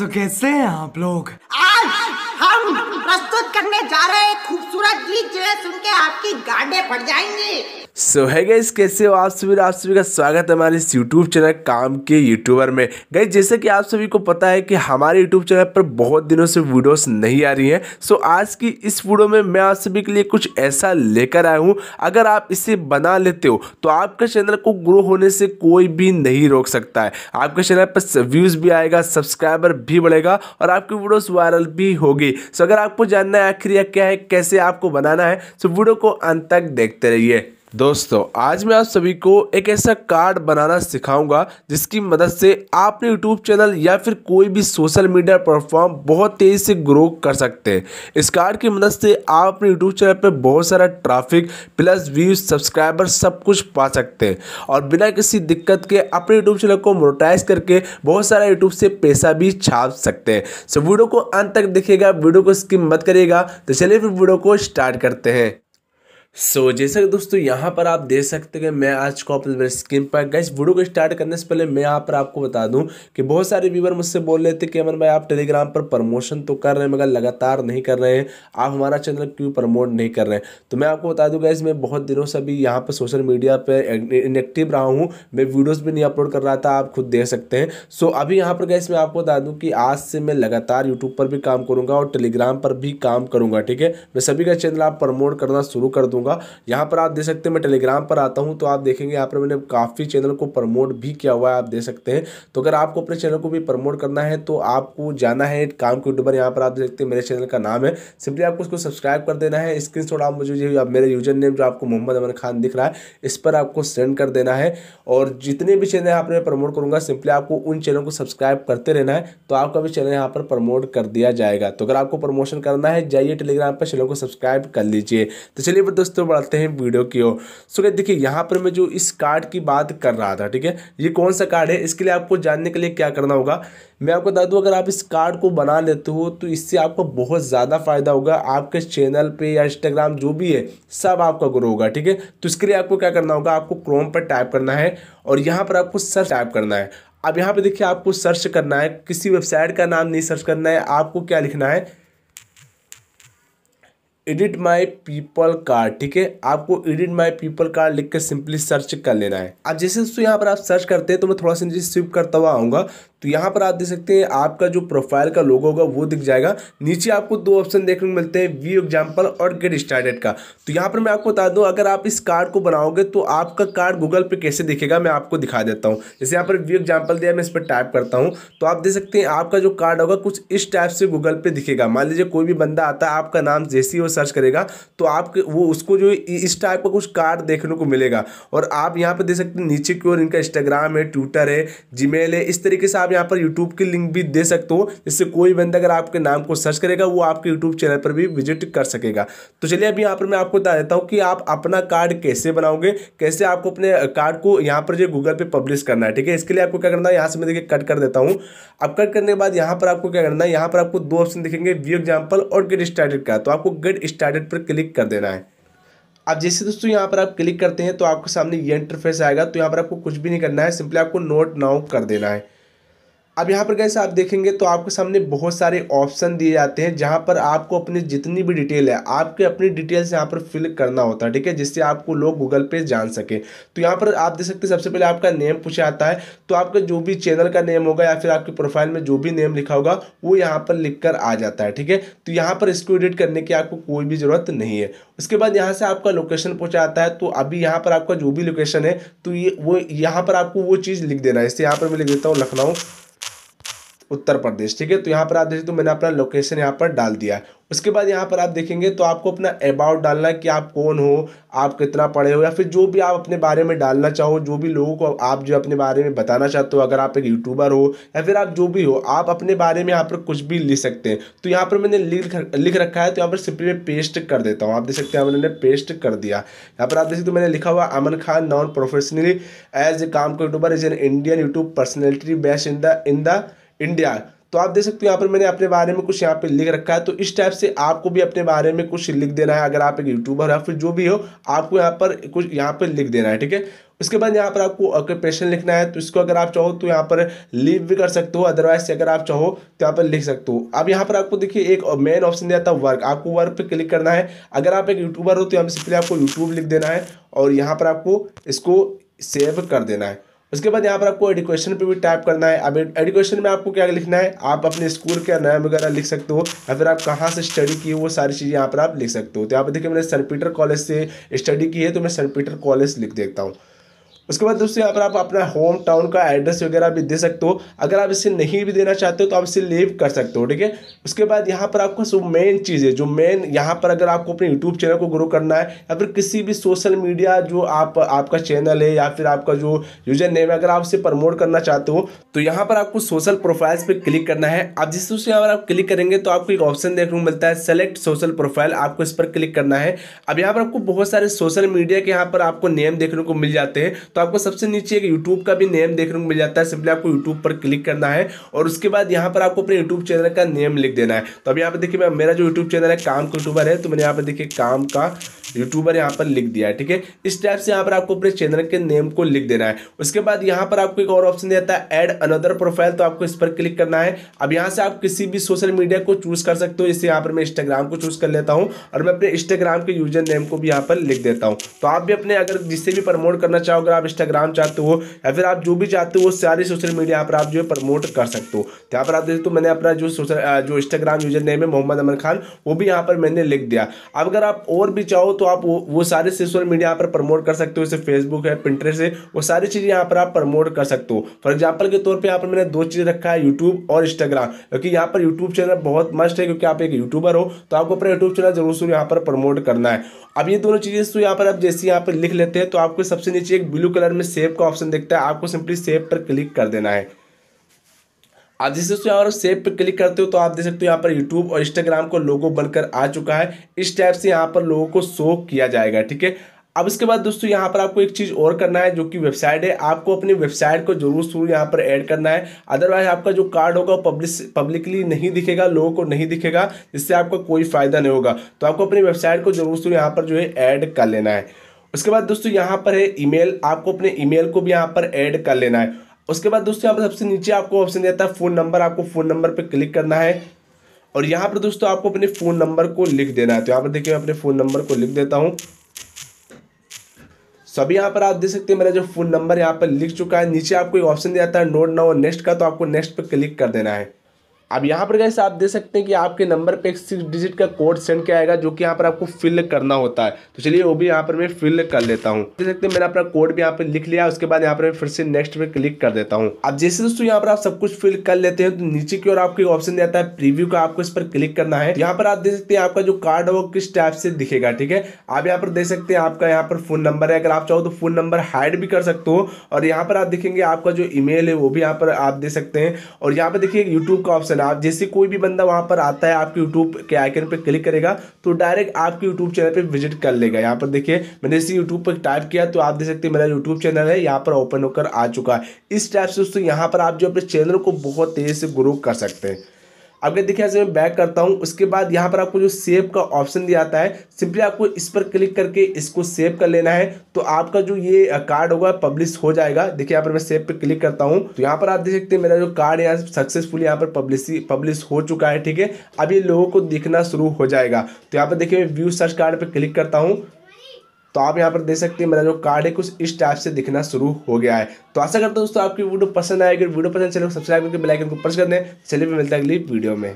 तो कैसे हैं आप लोग आज हम प्रस्तुत करने जा रहे खूबसूरत गीत जो है सुन के आपकी गांडे फट जाएंगी सो है गई कैसे हो आप सभी आप सभी का स्वागत है हमारे इस यूट्यूब चैनल काम के यूट्यूबर में गई जैसे कि आप सभी को पता है कि हमारे यूट्यूब चैनल पर बहुत दिनों से वीडियोस नहीं आ रही हैं सो आज की इस वीडियो में मैं आप सभी के लिए कुछ ऐसा लेकर आया हूँ अगर आप इसे बना लेते हो तो आपके चैनल को ग्रो होने से कोई भी नहीं रोक सकता है आपके चैनल पर व्यूज़ भी आएगा सब्सक्राइबर भी बढ़ेगा और आपकी वीडियोज़ वायरल भी होगी सो अगर आपको जानना है आखिर क्या है कैसे आपको बनाना है सो तो वीडियो को अंत तक देखते रहिए दोस्तों आज मैं आप सभी को एक ऐसा कार्ड बनाना सिखाऊंगा जिसकी मदद से आप अपने यूट्यूब चैनल या फिर कोई भी सोशल मीडिया प्लेटफॉर्म बहुत तेज़ी से ग्रो कर सकते हैं इस कार्ड की मदद से आप अपने यूट्यूब चैनल पर बहुत सारा ट्रैफिक प्लस व्यूज सब्सक्राइबर सब कुछ पा सकते हैं और बिना किसी दिक्कत के अपने यूट्यूब चैनल को मोनोटाइज करके बहुत सारा यूट्यूब से पैसा भी छाप सकते हैं सो वीडियो को अंत तक देखिएगा वीडियो को स्किप मत करिएगा तो चलिए फिर वीडियो को स्टार्ट करते हैं सो so, जैसा कि दोस्तों यहाँ पर आप देख सकते हैं मैं आज कॉप स्क्रीन पर गैस वीडियो को स्टार्ट करने से पहले मैं यहाँ पर आपको बता दूं कि बहुत सारे व्यूवर मुझसे बोल रहे थे कि अमन भाई आप टेलीग्राम पर प्रमोशन तो कर रहे हैं मगर लगातार नहीं कर रहे हैं आप हमारा चैनल क्यों प्रमोट नहीं कर रहे हैं तो मैं आपको बता दूँ गैस मैं बहुत दिनों से अभी यहाँ पर सोशल मीडिया पर इनएक्टिव रहा हूँ मैं वीडियोज़ भी नहीं अपलोड कर रहा था आप खुद देख सकते हैं सो अभी यहाँ पर गैस मैं आपको बता दूँ कि आज से मैं लगातार यूट्यूब पर भी काम करूँगा और टेलीग्राम पर भी काम करूँगा ठीक है मैं सभी का चैनल आप प्रमोट करना शुरू कर दूँगा दूंगा यहाँ पर आप देख सकते हैं मैं टेलीग्राम पर आता हूँ तो आप देखेंगे यहाँ पर मैंने काफ़ी चैनल को प्रमोट भी किया हुआ है आप देख सकते हैं तो अगर आपको अपने चैनल को भी प्रमोट करना है तो आपको जाना है काम के यूट्यूबर यहाँ पर आप देख सकते हैं मेरे चैनल का नाम है सिंपली आपको उसको सब्सक्राइब कर देना है स्क्रीन आप मुझे मेरे यूजर नेम जो आपको मोहम्मद अमन खान दिख रहा है इस पर आपको सेंड कर देना है और जितने भी चैनल आप मैं प्रमोट करूँगा सिंपली आपको उन चैनल को सब्सक्राइब करते रहना है तो आपका भी चैनल यहाँ पर प्रमोट कर दिया जाएगा तो अगर आपको प्रमोशन करना है जाइए टेलीग्राम पर चैनल को सब्सक्राइब कर लीजिए तो चलिए दोस्तों दोस्तों बढ़ते हैं वीडियो की ओर सो क्या देखिए यहाँ पर मैं जो इस कार्ड की बात कर रहा था ठीक है ये कौन सा कार्ड है इसके लिए आपको जानने के लिए क्या करना होगा मैं आपको बता दूँ अगर आप इस कार्ड को बना लेते हो तो इससे आपको बहुत ज़्यादा फायदा होगा आपके चैनल पे या इंस्टाग्राम जो भी है सब आपका ग्रो होगा ठीक है तो इसके लिए आपको क्या करना होगा आपको क्रोम पर टाइप करना है और यहाँ पर आपको सर्च टाइप करना है अब यहाँ पे देखिए आपको सर्च करना है किसी वेबसाइट का नाम नहीं सर्च करना है आपको क्या लिखना है एडिट माई पीपल कार्ड ठीक है आपको एडिट माई पीपल कार्ड लिख कर सिंपली सर्च कर लेना है अब जैसे दोस्तों यहाँ पर आप सर्च करते हैं तो मैं थोड़ा सा नीचे स्विप करता हुआ आऊँगा तो यहाँ पर आप देख सकते हैं आपका जो प्रोफाइल का लोगो होगा वो दिख जाएगा नीचे आपको दो ऑप्शन देखने को मिलते हैं व्यू एग्जाम्पल और गेट स्टार्टेड का तो यहाँ पर मैं आपको बता दूँ अगर आप इस कार्ड को बनाओगे तो आपका कार्ड गूगल पे कैसे दिखेगा मैं आपको दिखा देता हूँ जैसे यहाँ पर व्यू एग्जाम्पल दिया मैं इस पर टाइप करता हूँ तो आप देख सकते हैं आपका जो कार्ड होगा कुछ इस टाइप से गूगल पे दिखेगा मान लीजिए कोई भी बंदा आता है आपका नाम जैसे ही वो सर्च करेगा तो आपके वो उसको जो इस टाइप का कुछ कार्ड देखने को मिलेगा और आप यहाँ पर देख सकते हैं नीचे की ओर इनका इंस्टाग्राम है ट्विटर है जीमेल है इस तरीके से आप आप यहाँ पर यूट्यूब की लिंक भी दे सकते हो जिससे कोई बंदा अगर आपके नाम को सर्च करेगा वो आपके यूट्यूब चैनल पर भी विजिट कर सकेगा तो चलिए अभी यहाँ पर मैं आपको बता देता हूँ कि आप अपना कार्ड कैसे बनाओगे कैसे आपको अपने कार्ड को यहाँ पर जो गूगल पे पब्लिश करना है ठीक है इसके लिए आपको क्या करना है यहाँ से मैं देखिए कट कर देता हूँ अब कट करने के बाद यहाँ पर आपको क्या करना है यहाँ पर आपको दो ऑप्शन दिखेंगे व्यू एग्जाम्पल और गेट स्टार्टेड का तो आपको गेट स्टार्टेड पर क्लिक कर देना है अब जैसे दोस्तों यहाँ पर आप क्लिक करते हैं तो आपके सामने ये इंटरफेस आएगा तो यहाँ पर आपको कुछ भी नहीं करना है सिंपली आपको नोट नाउ कर देना है अब यहाँ पर कैसे आप देखेंगे तो आपके सामने बहुत सारे ऑप्शन दिए जाते हैं जहाँ पर आपको अपनी जितनी भी डिटेल है आपके अपनी डिटेल्स यहाँ पर फिल करना होता है ठीक है जिससे आपको लोग गूगल पे जान सके तो यहाँ पर आप देख सकते हैं सबसे पहले आपका नेम पूछा आता है तो आपका जो भी चैनल का नेम होगा या फिर आपके प्रोफाइल में जो भी नेम लिखा होगा वो यहाँ पर लिख कर आ जाता है ठीक है तो यहाँ पर इसको एडिट करने की आपको कोई भी ज़रूरत नहीं है उसके बाद यहाँ से आपका लोकेशन पूछा आता है तो अभी यहाँ पर आपका जो भी लोकेशन है तो ये वो यहाँ पर आपको वो चीज़ लिख देना है इससे यहाँ पर मैं लिख देता हूँ लखनऊ उत्तर प्रदेश ठीक है तो यहाँ पर आप देखिए तो मैंने अपना लोकेशन यहाँ पर डाल दिया है उसके बाद यहाँ पर आप देखेंगे तो आपको अपना अबाउट डालना है कि आप कौन हो आप कितना पढ़े हो या फिर जो भी आप अपने बारे में डालना चाहो जो भी लोगों को आप जो अपने बारे में बताना चाहते हो अगर आप एक यूट्यूबर हो या फिर आप जो भी हो आप अपने बारे में यहाँ पर कुछ भी लिख सकते हैं तो यहाँ पर मैंने लिख लिख रखा है तो यहाँ पर सिंपली मैं पेस्ट कर देता हूँ आप देख सकते हैं मैंने पेस्ट कर दिया यहाँ पर आप देख सकते हो मैंने लिखा हुआ Aman Khan non professionally as a काम का YouTuber is an Indian YouTube personality best in the in the India तो आप देख सकते हो यहाँ पर मैंने अपने बारे में कुछ यहाँ पे लिख रखा है तो इस टाइप से आपको भी अपने बारे में कुछ लिख देना है अगर आप एक यूट्यूबर है फिर जो भी हो आपको यहाँ पर कुछ यहाँ पर लिख देना है ठीक है उसके बाद यहाँ पर आपको ऑक्यूपेशन लिखना है तो इसको अगर आप चाहो तो यहाँ पर लीव भी कर सकते हो अदरवाइज अगर आप चाहो तो यहाँ पर लिख सकते हो अब यहाँ पर आपको देखिए एक मेन ऑप्शन दिया था वर्क आपको वर्क पे क्लिक करना है अगर आप एक यूट्यूबर हो तो यहाँ पर सिंपली आपको यूट्यूब लिख देना है और यहाँ पर आपको इसको सेव कर देना है उसके बाद यहाँ पर आपको एडुकेशन पे भी टाइप करना है अब एडुकेशन में आपको क्या लिखना है आप अपने स्कूल का नाम वगैरह लिख सकते हो या फिर आप कहाँ से स्टडी की वो सारी चीज़ें यहाँ पर आप लिख सकते हो तो यहाँ पर देखिए मैंने सेंट पीटर कॉलेज से स्टडी की है तो मैं सेंट पीटर कॉलेज लिख देता हूँ उसके बाद दोस्तों यहाँ पर आप अपना होम टाउन का एड्रेस वगैरह भी दे सकते हो अगर आप इसे नहीं भी देना चाहते हो तो आप इसे लीव कर सकते हो ठीक है उसके बाद यहाँ पर आपको सब मेन चीज़ है जो मेन यहाँ पर अगर आपको अपने यूट्यूब चैनल को ग्रो करना है या फिर किसी भी सोशल मीडिया जो आप आपका चैनल है या फिर आपका जो यूजर नेम है अगर आप इसे प्रमोट करना चाहते हो तो यहाँ पर आपको सोशल प्रोफाइल्स पर क्लिक करना है आप जिस दोस्तों यहाँ पर आप क्लिक करेंगे तो आपको एक ऑप्शन देखने को मिलता है सेलेक्ट सोशल प्रोफाइल आपको इस पर क्लिक करना है अब यहाँ पर आपको बहुत सारे सोशल मीडिया के यहाँ पर आपको नेम देखने को मिल जाते हैं तो तो आपको सबसे नीचे एक यूट्यूब का भी नेम देखने को मिल जाता है सिंपली आपको यूट्यूब पर क्लिक करना है और उसके बाद यहाँ पर आपको अपने यूट्यूब चैनल का नेम लिख देना है तो अब यहाँ पर देखिए मेरा जो यूट्यूब चैनल है काम का यूट्यूबर है तो मैंने यहाँ पर देखिए काम का यूट्यूबर यहाँ पर लिख दिया है ठीक है इस टाइप से यहाँ पर आपको अपने चैनल के नेम को लिख देना है उसके बाद यहाँ पर आपको एक और ऑप्शन देता है ऐड अनदर प्रोफाइल तो आपको इस पर क्लिक करना है अब यहाँ से आप किसी भी सोशल मीडिया को चूज कर सकते हो जैसे यहाँ पर मैं इंस्टाग्राम को चूज कर लेता हूँ और मैं अपने इंस्टाग्राम के यूजर नेम को भी यहाँ पर लिख देता हूँ तो आप भी अपने अगर जिससे भी प्रमोट करना चाहो अगर आप इंस्टाग्राम चाहते हो या फिर आप जो भी चाहते हो सारी सोशल मीडिया पर आप जो है प्रमोट कर सकते हो तो यहाँ पर आप देखते हो मैंने अपना जो सोशल जो इंस्टाग्राम यूजर नेम है मोहम्मद अमन खान वो भी यहाँ पर मैंने लिख दिया अब अगर आप और भी चाहो तो आप वो सारे सोशल मीडिया पर प्रमोट कर सकते हो जैसे फेसबुक है प्रिंटरेस्ट है वो सारी चीज़ें यहाँ पर आप प्रमोट कर सकते हो फॉर एग्जाम्पल के तौर पर यहाँ पर मैंने दो चीज़ रखा है यूट्यूब और इंस्टाग्राम क्योंकि यहाँ पर यूट्यूब चैनल बहुत मस्ट है क्योंकि आप एक यूट्यूबर हो तो आपको अपना यूट्यूब चैनल जरूर से यहाँ पर प्रमोट करना है अब ये दोनों चीज़ें तो यहाँ पर आप जैसे यहाँ पर लिख लेते हैं तो आपको सबसे नीचे एक ब्लू ब्लू कलर में सेव का ऑप्शन दिखता है आपको सिंपली सेव पर क्लिक कर देना है आप जैसे दोस्तों यहाँ पर सेव पर क्लिक करते हो तो आप देख सकते हो यहाँ पर यूट्यूब और इंस्टाग्राम को लोगो बनकर आ चुका है इस टाइप से यहाँ पर लोगों को शो किया जाएगा ठीक है अब इसके बाद दोस्तों यहाँ पर आपको एक चीज़ और करना है जो कि वेबसाइट है आपको अपनी वेबसाइट को जरूर शुरू यहाँ पर ऐड करना है अदरवाइज आपका जो कार्ड होगा वो पब्लिस पब्लिकली नहीं दिखेगा लोगों को नहीं दिखेगा जिससे आपका कोई फायदा नहीं होगा तो आपको अपनी वेबसाइट को जरूर शुरू यहाँ पर जो है ऐड कर लेना है उसके बाद दोस्तों यहाँ पर है ईमेल आपको अपने ईमेल को भी यहाँ पर ऐड कर लेना है उसके बाद दोस्तों यहाँ पर सबसे नीचे आपको ऑप्शन देता है फ़ोन नंबर आपको फ़ोन नंबर पर क्लिक करना है और यहाँ पर दोस्तों आपको अपने फ़ोन नंबर को लिख देना है तो यहाँ पर देखिए मैं अपने फ़ोन नंबर को लिख देता हूँ सभी यहाँ पर आप देख सकते हैं मेरा जो फ़ोन नंबर यहाँ पर लिख चुका है नीचे आपको एक ऑप्शन दिया जाता है नोट नाउ नेक्स्ट का तो आपको नेक्स्ट पर क्लिक कर देना है अब यहाँ पर गैस आप दे सकते हैं कि आपके नंबर पे एक सिक्स डिजिट का कोड सेंड किया आएगा जो कि यहाँ पर आपको फिल करना होता है तो चलिए वो भी यहाँ पर मैं फिल कर लेता हूँ देख सकते हैं मैंने अपना कोड भी यहाँ पर लिख लिया उसके बाद यहाँ पर मैं फिर से नेक्स्ट पे क्लिक कर देता हूँ अब जैसे दोस्तों यहाँ पर आप सब कुछ फिल कर लेते हैं तो नीचे की ओर आपको ऑप्शन देता है प्रीव्यू का आपको इस पर क्लिक करना है यहाँ पर आप देख सकते हैं आपका जो कार्ड है वो किस टाइप से दिखेगा ठीक है आप यहाँ पर देख सकते हैं आपका यहाँ पर फोन नंबर है अगर आप चाहो तो फोन नंबर हाइड भी कर सकते हो और यहाँ पर आप देखेंगे आपका जो ईमेल है वो भी यहाँ पर आप दे सकते हैं और यहाँ पर देखिए यूट्यूब का ऑप्शन आप जैसे कोई भी बंदा वहाँ पर आता है आपके यूट्यूब के आइकन पर क्लिक करेगा तो डायरेक्ट आपके यूट्यूब चैनल पर विजिट कर लेगा यहाँ पर देखिए मैंने इसी यूट्यूब पर टाइप किया तो आप देख सकते हैं मेरा यूट्यूब चैनल है यहाँ पर ओपन होकर आ चुका है इस टाइप से दोस्तों यहाँ पर आप जो अपने चैनल को बहुत तेज़ी से ग्रो कर सकते हैं आपके देखिए ऐसे मैं बैक करता हूँ उसके बाद यहाँ पर आपको जो सेव का ऑप्शन दिया जाता है सिंपली आपको इस पर क्लिक करके इसको सेव कर लेना है तो आपका जो ये कार्ड होगा पब्लिश हो जाएगा देखिए यहाँ पर मैं सेव पर क्लिक करता हूँ तो यहाँ पर आप देख सकते हैं मेरा जो कार्ड यहाँ सक्सेसफुल यहाँ पर पब्लिश पब्लिश हो चुका है ठीक है अब ये लोगों को दिखना शुरू हो जाएगा तो यहाँ पर देखिए मैं व्यू सर्च कार्ड पर क्लिक करता हूँ तो आप यहाँ पर देख सकते हैं मेरा जो कार्ड है कुछ इस टाइप से दिखना शुरू हो गया है तो आशा करता हूँ दोस्तों आपकी वीडियो पसंद आएगी वीडियो पसंद चलो सब्सक्राइब करके बेलाइकन को प्रेस कर दें चलिए मिलता है अगली वीडियो में